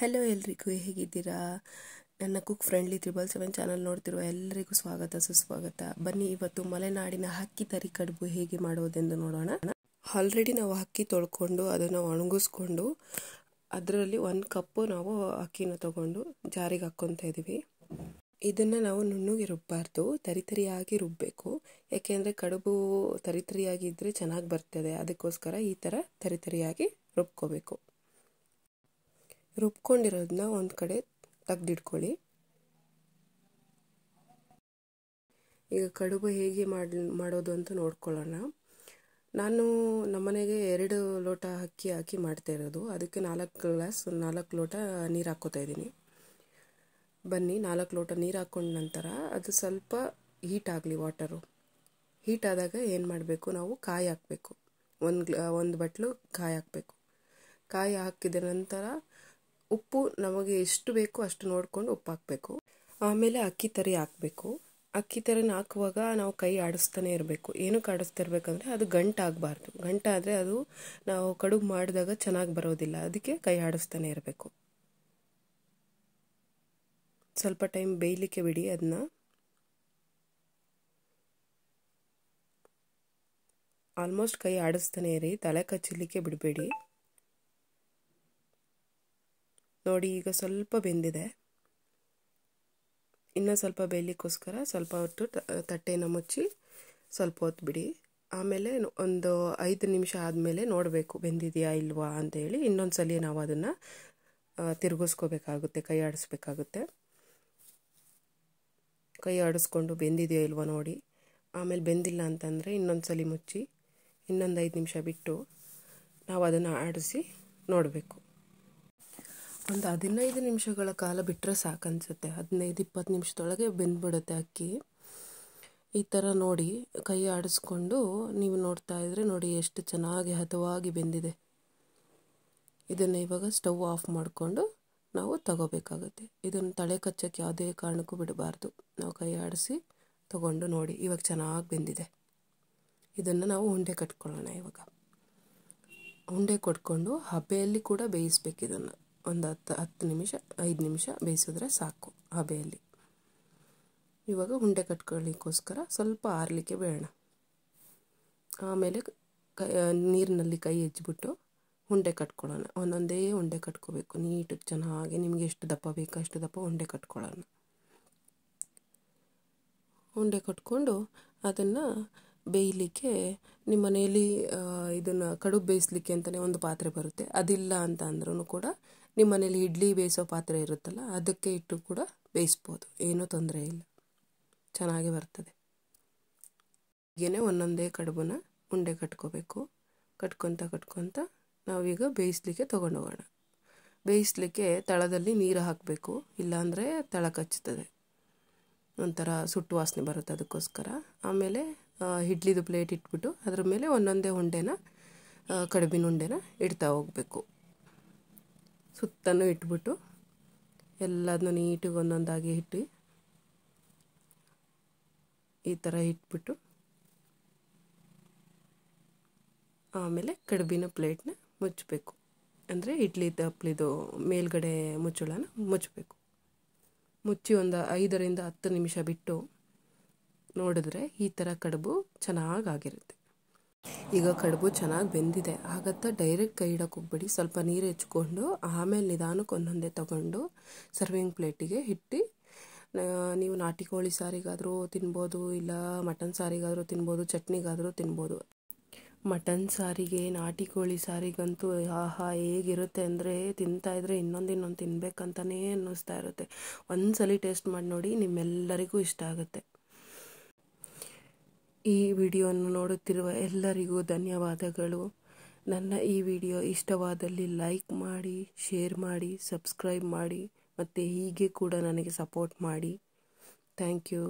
hello ಎಲ್ರಿಗೂ ಹೇಗಿದ್ದೀರಾ ನನ್ನ cook friendly triple seven channel ನೋಡ್ತಿರುವ ಎಲ್ಲರಿಗೂ ಸ್ವಾಗತ ಸುಸ್ವಾಗತ ಬನ್ನಿ ಇವತ್ತು ಮಲೆನಾಡಿನ ಹಕ್ಕಿ ತರಿ ಕಡುಬು ಹೇಗೆ ಮಾಡೋದೆಂದು ನೋಡೋಣ ಆಲ್ರೆಡಿ ನಾವು ಅಕ್ಕಿ ತೊಳ್ಕೊಂಡು ಅದನ್ನು ಒಣಗಿಸ್ಕೊಂಡು ಅದರಲ್ಲಿ ಒಂದು ಕಪ್ಪು ನಾವು ಅಕ್ಕಿನ ತೊಗೊಂಡು ಜಾರಿಗೆ ಹಾಕ್ಕೊತಾ ಇದ್ದೀವಿ ಇದನ್ನು ನಾವು ನುಣ್ಣಗೆ ರುಬ್ಬಾರ್ದು ತರಿತರಿಯಾಗಿ ರುಬ್ಬಬೇಕು ಯಾಕೆಂದರೆ ಕಡುಬು ಇದ್ದರೆ ಚೆನ್ನಾಗಿ ಬರ್ತದೆ ಅದಕ್ಕೋಸ್ಕರ ಈ ಥರ ತರಿತರಿಯಾಗಿ ರುಬ್ಕೋಬೇಕು ರುಬ್ಕೊಂಡಿರೋದನ್ನ ಒಂದು ಕಡೆ ತೆಗ್ದಿಟ್ಕೊಳ್ಳಿ ಈಗ ಕಡುಬು ಹೇಗೆ ಮಾಡಿ ಮಾಡೋದು ಅಂತ ನೋಡ್ಕೊಳ್ಳೋಣ ನಾನು ನಮ್ಮನೆಗೆ ಎರಡು ಲೋಟ ಅಕ್ಕಿ ಹಾಕಿ ಮಾಡ್ತಾ ಇರೋದು ಅದಕ್ಕೆ ನಾಲ್ಕು ಗ್ಲಾಸ್ ನಾಲ್ಕು ಲೋಟ ನೀರು ಹಾಕ್ಕೋತಾ ಇದ್ದೀನಿ ಬನ್ನಿ ನಾಲ್ಕು ಲೋಟ ನೀರು ಹಾಕ್ಕೊಂಡ ನಂತರ ಅದು ಸ್ವಲ್ಪ ಹೀಟ್ ಆಗಲಿ ವಾಟರು ಹೀಟ್ ಆದಾಗ ಏನು ಮಾಡಬೇಕು ನಾವು ಕಾಯಿ ಹಾಕಬೇಕು ಒಂದು ಒಂದು ಬಟ್ಲು ಕಾಯಿ ಹಾಕಬೇಕು ಕಾಯಿ ಹಾಕಿದ ನಂತರ ಉಪ್ಪು ನಮಗೆ ಎಷ್ಟು ಬೇಕೋ ಅಷ್ಟು ನೋಡಿಕೊಂಡು ಉಪ್ಪು ಹಾಕಬೇಕು ಆಮೇಲೆ ಅಕ್ಕಿ ತರಿ ಹಾಕಬೇಕು ಅಕ್ಕಿ ತರನ ಹಾಕುವಾಗ ನಾವು ಕೈ ಆಡಿಸ್ತಾನೆ ಇರಬೇಕು ಏನಕ್ಕೆ ಆಡಿಸ್ತಾ ಇರಬೇಕಂದ್ರೆ ಅದು ಗಂಟಾಗಬಾರ್ದು ಗಂಟಾದರೆ ಅದು ನಾವು ಕಡುಬು ಮಾಡಿದಾಗ ಚೆನ್ನಾಗಿ ಬರೋದಿಲ್ಲ ಅದಕ್ಕೆ ಕೈ ಆಡಿಸ್ತಾನೆ ಇರಬೇಕು ಸ್ವಲ್ಪ ಟೈಮ್ ಬೇಯಲಿಕ್ಕೆ ಬಿಡಿ ಅದನ್ನ ಆಲ್ಮೋಸ್ಟ್ ಕೈ ಆಡಿಸ್ತಾನೆ ಇರಿ ತಲೆ ಕಚ್ಚಲಿಕ್ಕೆ ಬಿಡಬೇಡಿ ನೋಡಿ ಈಗ ಸ್ವಲ್ಪ ಬೆಂದಿದೆ ಇನ್ನೂ ಸ್ವಲ್ಪ ಬೇಯಲಿಕ್ಕೋಸ್ಕರ ಸ್ವಲ್ಪ ಹೊತ್ತು ತಟ್ಟೆನ ಮುಚ್ಚಿ ಸ್ವಲ್ಪ ಹೊತ್ತು ಬಿಡಿ ಆಮೇಲೆ ಒಂದು ಐದು ನಿಮಿಷ ಆದಮೇಲೆ ನೋಡಬೇಕು ಬೆಂದಿದೆಯಾ ಇಲ್ವಾ ಅಂತೇಳಿ ಇನ್ನೊಂದು ಸಲ ನಾವು ಅದನ್ನು ತಿರುಗಿಸ್ಕೋಬೇಕಾಗುತ್ತೆ ಕೈ ಆಡಿಸ್ಬೇಕಾಗುತ್ತೆ ಕೈ ಆಡಿಸ್ಕೊಂಡು ಬೆಂದಿದೆಯೋ ಇಲ್ವೋ ನೋಡಿ ಆಮೇಲೆ ಬೆಂದಿಲ್ಲ ಅಂತಂದರೆ ಇನ್ನೊಂದು ಸಲ ಮುಚ್ಚಿ ಇನ್ನೊಂದು ಐದು ನಿಮಿಷ ಬಿಟ್ಟು ನಾವು ಅದನ್ನು ಆಡಿಸಿ ನೋಡಬೇಕು ಒಂದು ಹದಿನೈದು ನಿಮಿಷಗಳ ಕಾಲ ಬಿಟ್ಟರೆ ಸಾಕನ್ಸುತ್ತೆ ಹದಿನೈದು ಇಪ್ಪತ್ತು ನಿಮಿಷದೊಳಗೆ ಬೆಂದ್ಬಿಡುತ್ತೆ ಅಕ್ಕಿ ಈ ಥರ ನೋಡಿ ಕೈ ಆಡಿಸ್ಕೊಂಡು ನೀವು ನೋಡ್ತಾ ಇದ್ರೆ ನೋಡಿ ಎಷ್ಟು ಚೆನ್ನಾಗಿ ಹದವಾಗಿ ಬೆಂದಿದೆ ಇದನ್ನು ಇವಾಗ ಸ್ಟವ್ ಆಫ್ ಮಾಡಿಕೊಂಡು ನಾವು ತಗೋಬೇಕಾಗುತ್ತೆ ಇದನ್ನು ತಳೆ ಕಚ್ಚಕ್ಕೆ ಯಾವುದೇ ಕಾರಣಕ್ಕೂ ಬಿಡಬಾರ್ದು ನಾವು ಕೈ ಆಡಿಸಿ ತಗೊಂಡು ನೋಡಿ ಇವಾಗ ಚೆನ್ನಾಗಿ ಬೆಂದಿದೆ ಇದನ್ನು ನಾವು ಉಂಡೆ ಕಟ್ಕೊಳ್ಳೋಣ ಇವಾಗ ಉಂಡೆ ಕೊಟ್ಕೊಂಡು ಹಬ್ಬೆಯಲ್ಲಿ ಕೂಡ ಬೇಯಿಸ್ಬೇಕು ಇದನ್ನು ಒಂದು ಹತ್ತು ಹತ್ತು ನಿಮಿಷ ಐದು ನಿಮಿಷ ಬೇಯಿಸಿದ್ರೆ ಸಾಕು ಹಬೆಯಲ್ಲಿ ಇವಾಗ ಉಂಡೆ ಕಟ್ಕೊಳ್ಳಿಕ್ಕೋಸ್ಕರ ಸ್ವಲ್ಪ ಆರಲಿಕ್ಕೆ ಬೇಡ ಆಮೇಲೆ ಕೈ ನೀರಿನಲ್ಲಿ ಕೈ ಹೆಚ್ಚಿಬಿಟ್ಟು ಉಂಡೆ ಕಟ್ಕೊಳ್ಳೋಣ ಒಂದೊಂದೇ ಉಂಡೆ ಕಟ್ಕೋಬೇಕು ನೀಟಾಗಿ ಚೆನ್ನಾಗಿ ನಿಮಗೆ ಎಷ್ಟು ದಪ್ಪ ಬೇಕು ಅಷ್ಟು ದಪ್ಪ ಉಂಡೆ ಕಟ್ಕೊಳ್ಳೋಣ ಉಂಡೆ ಕಟ್ಕೊಂಡು ಅದನ್ನು ಬೇಯಲಿಕ್ಕೆ ನಿಮ್ಮ ಮನೆಯಲ್ಲಿ ಇದನ್ನು ಕಡುಬು ಬೇಯಿಸ್ಲಿಕ್ಕೆ ಅಂತಲೇ ಒಂದು ಪಾತ್ರೆ ಬರುತ್ತೆ ಅದಿಲ್ಲ ಅಂತ ಅಂದ್ರೂ ಕೂಡ ನಿಮ್ಮ ಮನೇಲಿ ಇಡ್ಲಿ ಬೇಯಿಸೋ ಪಾತ್ರೆ ಇರುತ್ತಲ್ಲ ಅದಕ್ಕೆ ಇಟ್ಟು ಕೂಡ ಬೇಯಿಸ್ಬೋದು ಏನೂ ತೊಂದರೆ ಇಲ್ಲ ಚೆನ್ನಾಗಿ ಬರ್ತದೆ ಹೀಗೇ ಒಂದೊಂದೇ ಕಡುಬನ್ನ ಉಂಡೆ ಕಟ್ಕೋಬೇಕು ಕಟ್ಕೊತ ಕಟ್ಕೊತ ನಾವೀಗ ಬೇಯಿಸ್ಲಿಕ್ಕೆ ಹೋಗೋಣ ಬೇಯಿಸ್ಲಿಕ್ಕೆ ತಳದಲ್ಲಿ ನೀರು ಹಾಕಬೇಕು ಇಲ್ಲಾಂದರೆ ತಳ ಕಚ್ಚುತ್ತದೆ ಒಂಥರ ಸುಟ್ಟು ವಾಸನೆ ಬರುತ್ತೆ ಅದಕ್ಕೋಸ್ಕರ ಆಮೇಲೆ ಇಡ್ಲಿದು ಪ್ಲೇಟ್ ಇಟ್ಬಿಟ್ಟು ಅದ್ರ ಮೇಲೆ ಒಂದೊಂದೇ ಉಂಡೆನ ಕಡುಬಿನ ಉಂಡೆನ ಇಡ್ತಾ ಹೋಗಬೇಕು ಸುತ್ತನೂ ಇಟ್ಬಿಟ್ಟು ಎಲ್ಲದನ್ನೂ ನೀಟಿಗೆ ಒಂದೊಂದಾಗಿ ಇಟ್ಟು ಈ ಥರ ಇಟ್ಬಿಟ್ಟು ಆಮೇಲೆ ಕಡುಬಿನ ಪ್ಲೇಟ್ನ ಮುಚ್ಚಬೇಕು ಅಂದರೆ ಇಡ್ಲಿ ತಪ್ಲಿದು ಮೇಲ್ಗಡೆ ಮುಚ್ಚಳನ ಮುಚ್ಚಬೇಕು ಮುಚ್ಚಿ ಒಂದು ಐದರಿಂದ ಹತ್ತು ನಿಮಿಷ ಬಿಟ್ಟು ನೋಡಿದ್ರೆ ಈ ಥರ ಕಡುಬು ಆಗಿರುತ್ತೆ ಈಗ ಕಡುಬು ಚೆನ್ನಾಗಿ ಬೆಂದಿದೆ ಆಗತ್ತ ಡೈರೆಕ್ಟ್ ಕೈ ಇಡಕ್ಕೆ ಹೋಗ್ಬಿಡಿ ಸ್ವಲ್ಪ ನೀರು ಹೆಚ್ಕೊಂಡು ಆಮೇಲೆ ನಿಧಾನಕ್ಕೆ ಒಂದೊಂದೇ ತಗೊಂಡು ಸರ್ವಿಂಗ್ ಪ್ಲೇಟಿಗೆ ಇಟ್ಟು ನೀವು ನಾಟಿ ಕೋಳಿ ಸಾರಿಗಾದರೂ ತಿನ್ಬೋದು ಇಲ್ಲ ಮಟನ್ ಸಾರಿಗಾದರೂ ತಿನ್ಬೋದು ಚಟ್ನಿಗಾದರೂ ತಿನ್ಬೋದು ಮಟನ್ ಸಾರಿಗೆ ನಾಟಿ ಕೋಳಿ ಸಾರಿಗಂತೂ ಆಹಾ ಹೇಗಿರುತ್ತೆ ಅಂದರೆ ತಿಂತಾಯಿದ್ರೆ ಇನ್ನೊಂದು ಇನ್ನೊಂದು ತಿನ್ಬೇಕಂತಲೇ ಅನ್ನಿಸ್ತಾ ಇರುತ್ತೆ ಒಂದು ಸಲ ಟೇಸ್ಟ್ ಮಾಡಿ ನೋಡಿ ನಿಮ್ಮೆಲ್ಲರಿಗೂ ಇಷ್ಟ ಆಗುತ್ತೆ ಈ ವಿಡಿಯೋವನ್ನು ನೋಡುತ್ತಿರುವ ಎಲ್ಲರಿಗೂ ಧನ್ಯವಾದಗಳು ನನ್ನ ಈ ವಿಡಿಯೋ ಇಷ್ಟವಾದಲ್ಲಿ ಲೈಕ್ ಮಾಡಿ ಶೇರ್ ಮಾಡಿ ಸಬ್ಸ್ಕ್ರೈಬ್ ಮಾಡಿ ಮತ್ತು ಹೀಗೆ ಕೂಡ ನನಗೆ ಸಪೋರ್ಟ್ ಮಾಡಿ ಥ್ಯಾಂಕ್ ಯು